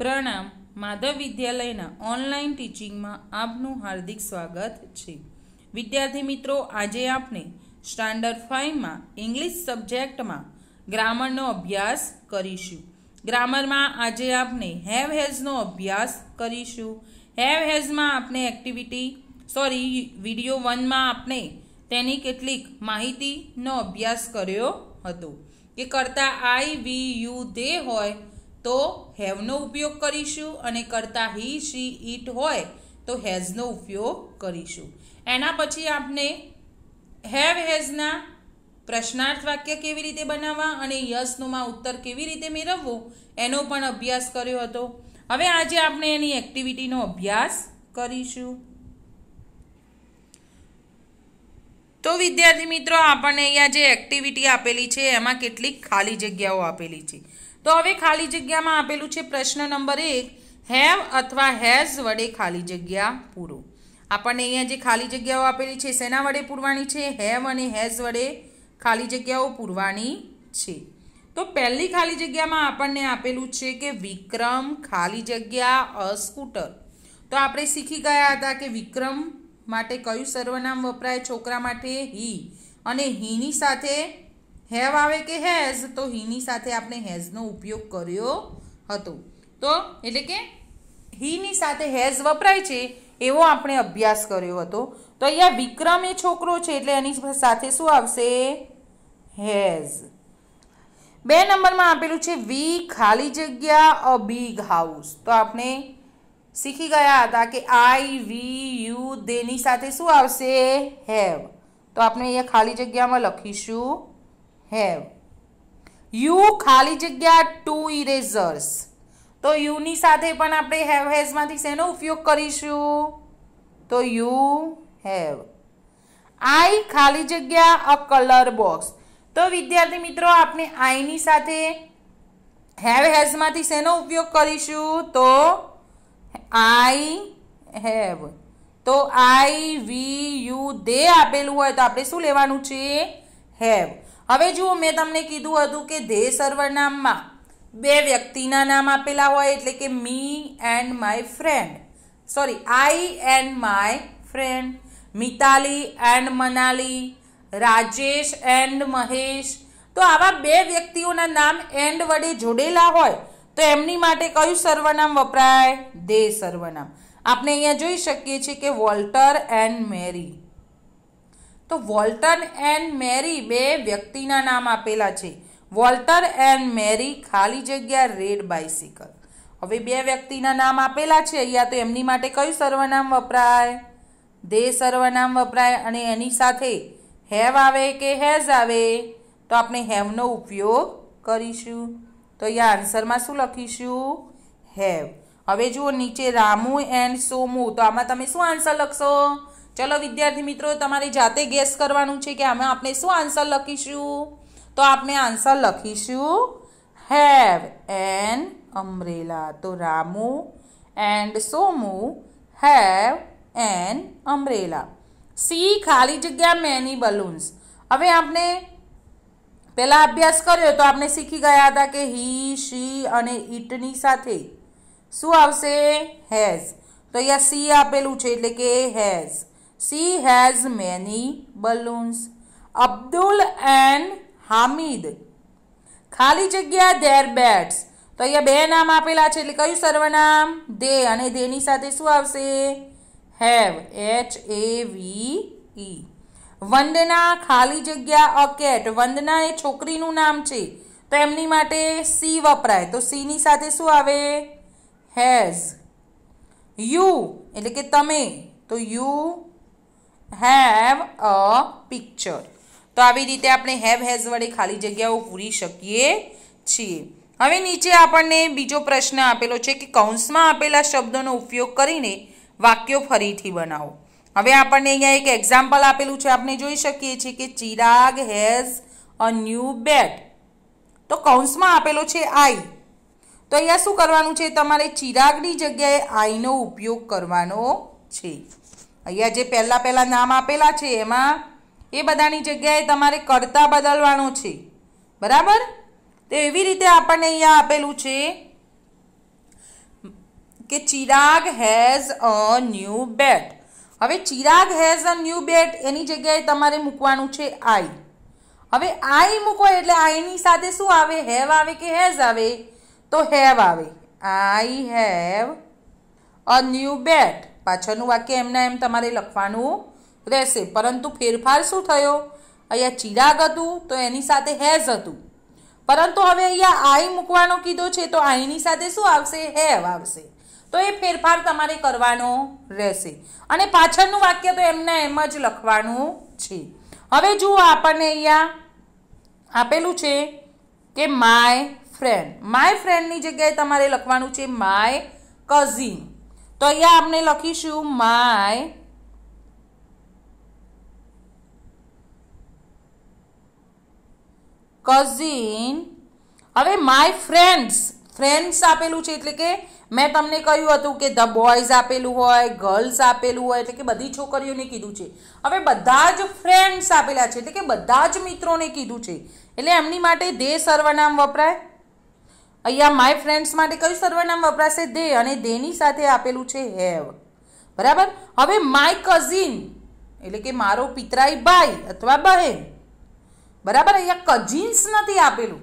પ્રણામ માધવ વિદ્યાલયના ઓનલાઈન ટીચિંગમાં આપનું હાર્દિક સ્વાગત છે વિદ્યાર્થી મિત્રો આજે આપણે સ્ટાન્ડર્ડ ફાઇવમાં ઇંગ્લિશ સબ્જેક્ટમાં ગ્રામરનો અભ્યાસ કરીશું ગ્રામરમાં આજે આપણે હેવ હેઝનો અભ્યાસ કરીશું હેવ હેઝમાં આપણે એક્ટિવિટી સોરી વિડીયો વનમાં આપણે તેની કેટલીક માહિતીનો અભ્યાસ કર્યો હતો કે કરતા આઈ વી યુ દે હોય તો હેવનો ઉપયોગ કરીશું અને કરતા હી શી ઇટ હોય તો હેઝનો ઉપયોગ કરીશું એના પછી આપણે હેવ હેઝના પ્રશ્નાર્થ વાક્ય કેવી રીતે બનાવવા અને યસનોમાં ઉત્તર કેવી રીતે મેળવવો એનો પણ અભ્યાસ કર્યો હતો હવે આજે આપણે એની એક્ટિવિટીનો અભ્યાસ કરીશું તો વિદ્યાર્થી મિત્રો આપણને અહીંયા જે એક્ટિવિટી આપેલી છે એમાં કેટલીક ખાલી જગ્યાઓ આપેલી છે તો હવે ખાલી જગ્યામાં આપેલું છે પ્રશ્ન નંબર એક હેવ અથવા હેઝ વડે ખાલી જગ્યા પૂરો આપણને અહીંયા જે ખાલી જગ્યાઓ આપેલી છે શેના વડે પૂરવાની છે હેવ અને હેઝ વડે ખાલી જગ્યાઓ પૂરવાની છે તો પહેલી ખાલી જગ્યામાં આપણને આપેલું છે કે વિક્રમ ખાલી જગ્યા અ સ્કૂટર તો આપણે શીખી ગયા હતા કે વિક્રમ માટે કયું સર્વનામ વપરાય છોકરા માટે હી અને હીની સાથે હેવ આવે કે હેઝ તો હીની સાથે આપણે હેઝનો ઉપયોગ કર્યો હતો તો એટલે કે હીની સાથે હેઝ વપરાય છે એવો આપણે અભ્યાસ કર્યો હતો તો અહીંયા વિક્રમ એ છોકરો છે એટલે એની સાથે શું આવશે હેઝ બે નંબરમાં આપેલું છે વી ખાલી જગ્યા અ બિગ હાઉસ તો આપણે શીખી ગયા હતા કે આઈ વી યુ દેની સાથે શું આવશે હેવ તો આપણે અહીંયા ખાલી જગ્યામાં લખીશું હેવ યુ ખાલી જગ્યા ટુ ઇરેઝર્સ તો યુની સાથે પણ આપણે હેવ હેઝમાંથી શેનો ઉપયોગ કરીશું તો યુ હેવ આઈ ખાલી જગ્યા અ કલર બોક્સ તો વિદ્યાર્થી મિત્રો આપણે આઈની સાથે હેવ હેઝમાંથી શેનો ઉપયોગ કરીશું તો આઈ હેવ તો આઈ વી યુ દે આપેલું હોય તો આપણે શું લેવાનું છે હેવ હવે જુઓ મેં તમને કીધું હતું કે ધ્યેય સર્વનામમાં બે વ્યક્તિના નામ આપેલા હોય એટલે કે me and my friend sorry I and my friend Mitali and Manali Rajesh and Mahesh તો આવા બે વ્યક્તિઓના નામ એન્ડ વડે જોડેલા હોય તો એમની માટે કયું સર્વનામ વપરાય ધ્યેય સર્વનામ આપણે અહીંયા જોઈ શકીએ છીએ કે વોલ્ટર એન્ડ મેરી તો વોલ્ટન એન્ડ મેરી બે વ્યક્તિના નામ આપેલા છે વોલ્ટર એન્ડ મેરી ખાલી જગ્યા રેડ બાઇસિકલ હવે બે વ્યક્તિના નામ આપેલા છે અહીંયા તો એમની માટે કયું સર્વનામ વપરાય દે સર્વનામ વપરાય અને એની સાથે હેવ આવે કે હેઝ આવે તો આપણે હેવનો ઉપયોગ કરીશું તો અહીંયા આન્સરમાં શું લખીશું હેવ હવે જુઓ નીચે રામુ એન્ડ સોમુ તો આમાં તમે શું આન્સર લખશો ચલો વિદ્યાર્થી મિત્રો તમારે જાતે ગેસ કરવાનું છે કે આમાં આપણે શું આન્સર લખીશું તો આપણે આન્સર લખીશું હેવ એન અમ્બ્રેલા તો Ramu and Somu have an umbrella સી ખાલી જગ્યા મેની બલૂન્સ હવે આપણે પહેલાં અભ્યાસ કર્યો તો આપણે શીખી ગયા હતા કે હી શી અને ઇટની સાથે શું આવશે હેઝ તો અહીંયા સી આપેલું છે એટલે કે હેઝ સી has many balloons Abdul and Hamid ખાલી જગ્યા ધેર બેટ્સ તો અહીંયા બે નામ આપેલા છે એટલે કયું સર્વનામ દે અને દેની સાથે શું આવશે હેવ એચ એ વી ઈ વંદના ખાલી જગ્યા અકેટ વંદના એ છોકરીનું નામ છે તો એમની માટે સી વપરાય તો સીની સાથે શું આવે હેઝ યુ એટલે કે તમે તો યુ હેવ અ પિક્ચર તો આવી રીતે આપણે હેવ હેઝ વડે ખાલી જગ્યાઓ પૂરી શકીએ છીએ હવે નીચે આપણને બીજો પ્રશ્ન આપેલો છે કે કૌંસમાં આપેલા શબ્દોનો ઉપયોગ કરીને વાક્યો ફરીથી બનાવો હવે આપણને અહીંયા એક એક્ઝામ્પલ આપેલું છે આપણે જોઈ શકીએ છીએ કે Chirag has a new bat તો કૌંસમાં આપેલો છે આઈ તો અહીંયા શું કરવાનું છે તમારે ચિરાગની જગ્યાએ આઈનો ઉપયોગ કરવાનો છે અહીંયા જે પહેલાં પહેલાં નામ આપેલા છે એમાં એ બધાની જગ્યાએ તમારે કરતા બદલવાનું છે બરાબર તો એવી રીતે આપણને અહીંયા આપેલું છે કે Chirag has a new bat હવે Chirag has a new bat એની જગ્યાએ તમારે મૂકવાનું છે આઈ હવે આઈ મૂકો એટલે આઈની સાથે શું આવે હેવ આવે કે હેઝ આવે તો હેવ આવે આઈ હેવ અ ન્યૂ બેટ પાછળનું વાક્ય એમના એમ તમારે લખવાનું રહેશે પરંતુ ફેરફાર શું થયો અહીંયા ચિરાગ હતું તો એની સાથે હેઝ હતું પરંતુ હવે અહીંયા આઈ મૂકવાનો કીધો છે તો આઈની સાથે શું આવશે હેવ આવશે તો એ ફેરફાર તમારે કરવાનો રહેશે અને પાછળનું વાક્ય તો એમના એમ જ લખવાનું છે હવે જુઓ આપણને અહીંયા આપેલું છે કે માય ફ્રેન્ડ માય ફ્રેન્ડની જગ્યાએ તમારે લખવાનું છે માય કઝિન તો અહીંયા આપણે લખીશું માય કઝિન હવે માય ફ્રેન્ડ્સ ફ્રેન્ડ્સ આપેલું છે એટલે કે મેં તમને કહ્યું હતું કે ધ બોયઝ આપેલું હોય ગર્લ્સ આપેલું હોય એટલે કે બધી છોકરીઓને કીધું છે હવે બધા જ ફ્રેન્ડ્સ આપેલા છે એટલે કે બધા જ મિત્રોને કીધું છે એટલે એમની માટે દે સર્વનામ વપરાય અહીંયા માય ફ્રેન્ડ્સ માટે કયું સર્વનામ વપરાશે દે અને દેની સાથે આપેલું છે હેવ બરાબર હવે માય કઝિન એટલે કે મારો પિતરાઈ ભાઈ અથવા બહેન બરાબર અહીંયા કઝિન્સ નથી આપેલું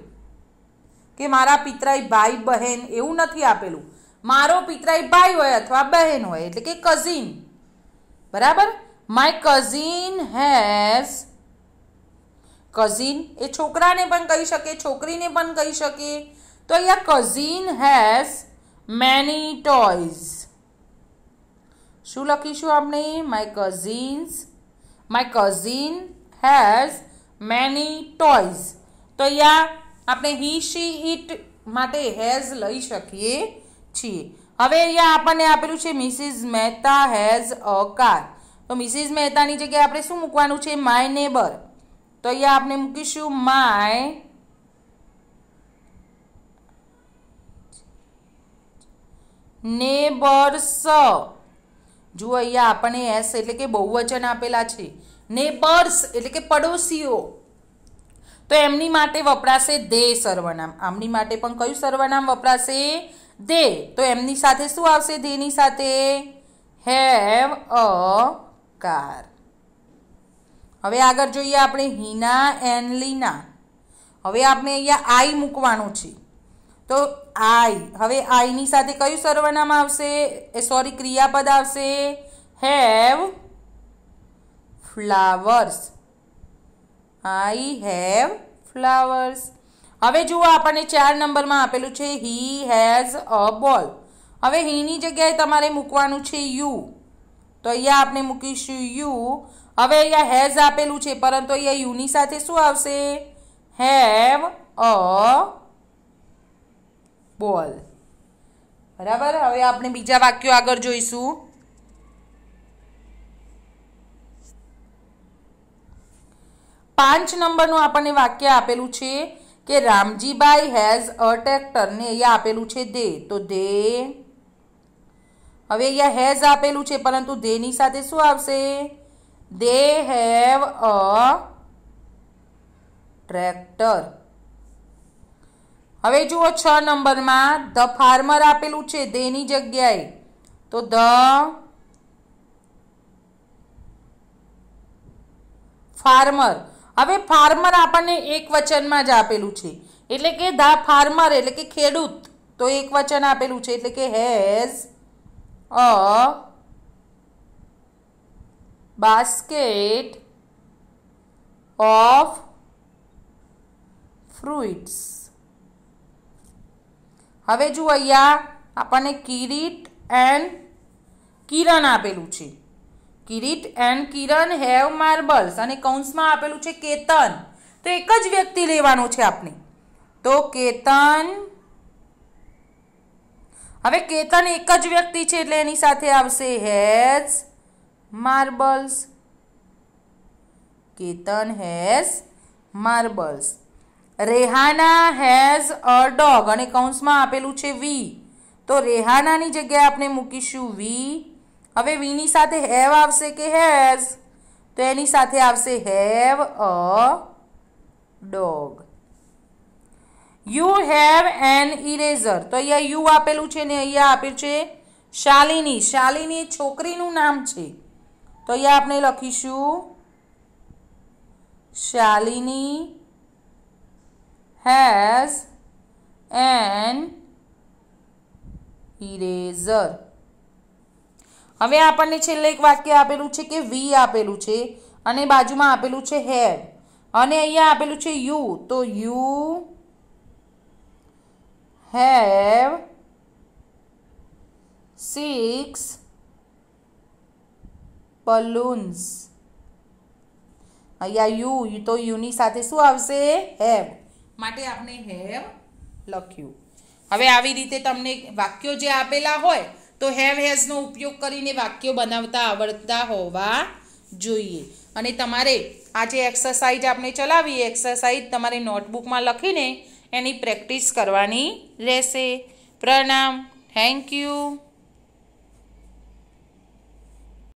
કે મારા પિતરાઈ ભાઈ બહેન એવું નથી આપેલું મારો પિતરાઈ ભાઈ હોય અથવા બહેન હોય એટલે કે કઝિન બરાબર માય કઝિન હેઝ કઝિન એ છોકરાને પણ કહી શકે છોકરીને પણ કહી શકે તો અહીંયા કઝિન હેઝ મેની ટોયઝ શું લખીશું આપણે my cousins my cousin has many toys તો અહીંયા આપણે હી શી ઇટ માટે હેઝ લઈ શકીએ છીએ હવે અહીંયા આપણને આપેલું છે Mrs Mehta has a car તો મિસિસ મહેતાની જગ્યાએ આપણે શું મૂકવાનું છે માય નેબર તો અહીંયા આપણે મૂકીશું માય ને બર્સ જુઓ અહીંયા આપણને એસ એટલે કે બહુવચન આપેલા છે ને નેબર્સ એટલે કે પડોશીઓ તો એમની માટે વપરાશે દે સર્વનામ આમની માટે પણ કયું સર્વનામ વપરાશે દે તો એમની સાથે શું આવશે દેની સાથે હેવ અ કાર હવે આગળ જોઈએ આપણે હિના એન્ડ લીના હવે આપણે અહીંયા આઈ મૂકવાનું છે તો આઈ હવે આઈની સાથે કયું સર્વનામ આવશે એ સોરી ક્રિયાપદ આવશે have flowers I have flowers હવે જુઓ આપણને ચાર નંબરમાં આપેલું છે હી હેઝ અ બોલ હવે હીની જગ્યાએ તમારે મૂકવાનું છે યુ તો અહીંયા આપણે મૂકીશું યુ હવે અહીંયા હેઝ આપેલું છે પરંતુ અહીંયા યુની સાથે શું આવશે હેવ અ બોલ બરાબર હવે આપણે બીજા વાક્યો આગળ જોઈશું પાંચ નંબરનું આપણને વાક્ય આપેલું છે કે રામજીભાઈ હેઝ અ ટ્રેક્ટર ને અહીંયા આપેલું છે દે તો દે હવે અહીંયા હેઝ આપેલું છે પરંતુ દેની સાથે શું આવશે દે હેવ અ ટ્રેક્ટર હવે જુઓ છ નંબરમાં ધ ફાર્મર આપેલું છે દેની જગ્યાએ તો ધ ફાર્મર હવે ફાર્મર આપણને એક વચનમાં જ આપેલું છે એટલે કે ધ ફાર્મર એટલે કે ખેડૂત તો એક વચન આપેલું છે એટલે કે has a basket of fruits હવે જો અહીંયા આપણને કિરીટ એન્ડ કિરણ આપેલું છે Kirit and Kiran have marbles અને કૌંસમાં આપેલું છે કેતન તો એક જ વ્યક્તિ લેવાનો છે આપણે તો કેતન હવે કેતન એક જ વ્યક્તિ છે એટલે એની સાથે આવશે has marbles Ketan has marbles Rehana has a dog અને કૌંસમાં આપેલું છે વી તો રેહાનાની જગ્યાએ આપણે મૂકીશું વી હવે વીની સાથે હેવ આવશે કે હેઝ તો એની સાથે આવશે have a dog you have an eraser તો અહીંયા યુ આપેલું છે ને અહીંયા આપેલું છે શાલિની શાલિની છોકરીનું નામ છે તો અહીંયા આપણે લખીશું શાલિની હેઝ an ઇરેઝર હવે આપણને છેલ્લે એક વાક્ય આપેલું છે કે વી આપેલું છે અને બાજુમાં આપેલું છે હેવ અને અહીંયા આપેલું છે યુ તો યુ હેવ સિક્સ બલૂન્સ અહીંયા યુ તો યુની સાથે શું આવશે હેવ માટે આપણે હેવ લખ્યું હવે આવી રીતે તમને વાક્યો જે આપેલા હોય તો હેવ હેઝનો ઉપયોગ કરીને વાક્યો બનાવતા આવડતા હોવા જોઈએ અને તમારે આ જે એક્સરસાઇઝ આપણે ચલાવી એક્સરસાઇઝ તમારે નોટબુકમાં લખીને એની પ્રેક્ટિસ કરવાની રહેશે પ્રણામ થેન્ક યુ